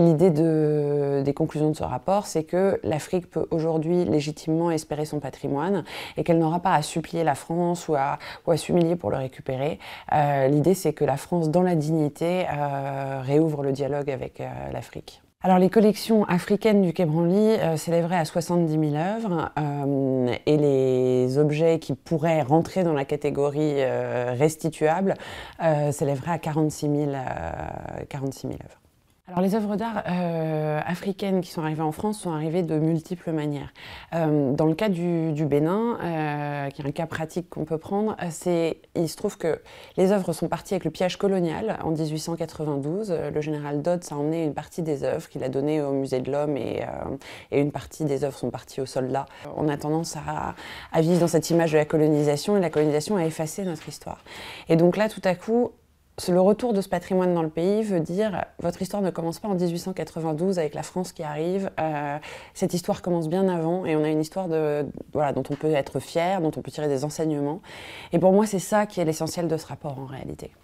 l'idée de, des conclusions de ce rapport, c'est que l'Afrique peut aujourd'hui légitimement espérer son patrimoine et qu'elle n'aura pas à supplier la France ou à, ou à s'humilier pour le récupérer. Euh, l'idée, c'est que la France, dans la dignité, euh, réouvre le dialogue avec euh, l'Afrique. Alors les collections africaines du Quai Branly s'élèveraient à 70 000 œuvres et les objets qui pourraient rentrer dans la catégorie restituable s'élèveraient à 46 000, 46 000 œuvres alors les œuvres d'art euh, africaines qui sont arrivées en France sont arrivées de multiples manières. Euh, dans le cas du, Bénin, euh, qui est un cas pratique qu'on peut prendre, c'est il se trouve que les œuvres sont parties avec le piège colonial en 1892. Le général Dodds a emmené une partie des œuvres qu'il a données au musée de l'homme et, une partie des œuvres sont parties aux soldats. On a tendance à, à vivre dans cette image de la colonisation et la colonisation a effacé notre histoire. Et donc là, tout à coup, le retour de ce patrimoine dans le pays veut dire euh, votre histoire ne commence pas en 1892 avec la France qui arrive. Euh, cette histoire commence bien avant et on a une histoire dont on peut être fier, dont on peut tirer des enseignements. Et pour moi, c'est ça qui est l'essentiel de ce rapport en réalité.